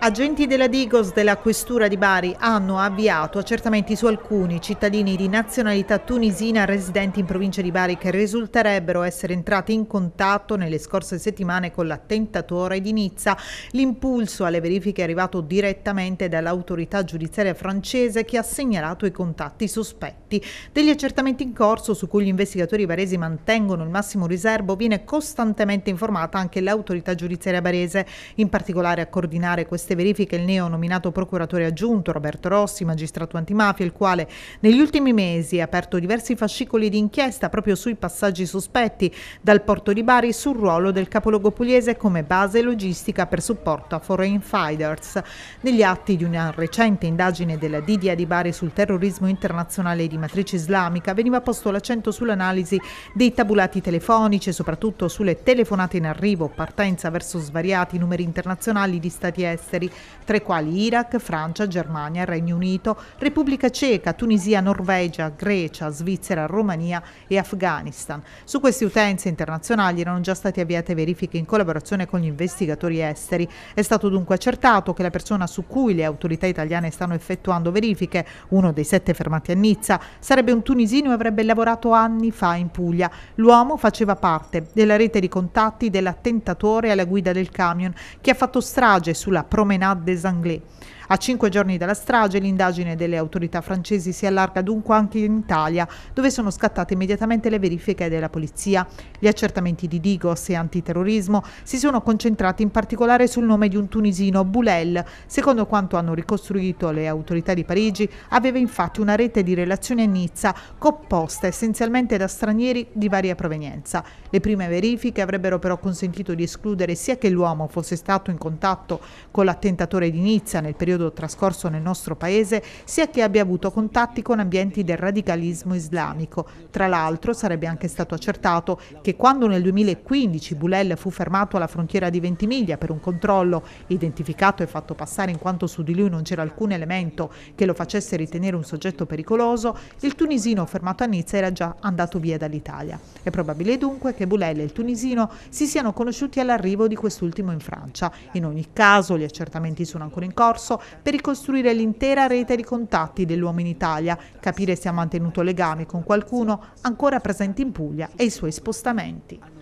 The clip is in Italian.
Agenti della Digos della Questura di Bari hanno avviato accertamenti su alcuni cittadini di nazionalità tunisina residenti in provincia di Bari che risulterebbero essere entrati in contatto nelle scorse settimane con l'attentatore di Nizza. L'impulso alle verifiche è arrivato direttamente dall'autorità giudiziaria francese che ha segnalato i contatti sospetti. Degli accertamenti in corso su cui gli investigatori baresi mantengono il massimo riservo viene costantemente informata anche l'autorità giudiziaria barese, in particolare a coordinare questa queste verifiche il neo nominato procuratore aggiunto Roberto Rossi, magistrato antimafia, il quale negli ultimi mesi ha aperto diversi fascicoli di inchiesta proprio sui passaggi sospetti dal porto di Bari sul ruolo del capoluogo pugliese come base logistica per supporto a foreign fighters. Negli atti di una recente indagine della Didia di Bari sul terrorismo internazionale di matrice islamica veniva posto l'accento sull'analisi dei tabulati telefonici e soprattutto sulle telefonate in arrivo, partenza verso svariati numeri internazionali di stati esteri esteri, tra i quali Iraq, Francia, Germania, Regno Unito, Repubblica Ceca, Tunisia, Norvegia, Grecia, Svizzera, Romania e Afghanistan. Su queste utenze internazionali erano già state avviate verifiche in collaborazione con gli investigatori esteri. È stato dunque accertato che la persona su cui le autorità italiane stanno effettuando verifiche, uno dei sette fermati a Nizza, sarebbe un tunisino e avrebbe lavorato anni fa in Puglia. L'uomo faceva parte della rete di contatti dell'attentatore alla guida del camion che ha fatto strage sulla promessa Promenade des Anglais. A cinque giorni dalla strage, l'indagine delle autorità francesi si allarga dunque anche in Italia, dove sono scattate immediatamente le verifiche della polizia. Gli accertamenti di Digos e antiterrorismo si sono concentrati in particolare sul nome di un tunisino, Boulel. Secondo quanto hanno ricostruito le autorità di Parigi, aveva infatti una rete di relazioni a Nizza composta essenzialmente da stranieri di varia provenienza. Le prime verifiche avrebbero però consentito di escludere sia che l'uomo fosse stato in contatto con la attentatore di Nizza nel periodo trascorso nel nostro paese, sia che abbia avuto contatti con ambienti del radicalismo islamico. Tra l'altro sarebbe anche stato accertato che quando nel 2015 Bulel fu fermato alla frontiera di Ventimiglia per un controllo identificato e fatto passare in quanto su di lui non c'era alcun elemento che lo facesse ritenere un soggetto pericoloso, il tunisino fermato a Nizza era già andato via dall'Italia. È probabile dunque che Bulel e il tunisino si siano conosciuti all'arrivo di quest'ultimo in Francia. In ogni caso, gli accertamenti accertamenti sono ancora in corso, per ricostruire l'intera rete di contatti dell'uomo in Italia, capire se ha mantenuto legami con qualcuno ancora presente in Puglia e i suoi spostamenti.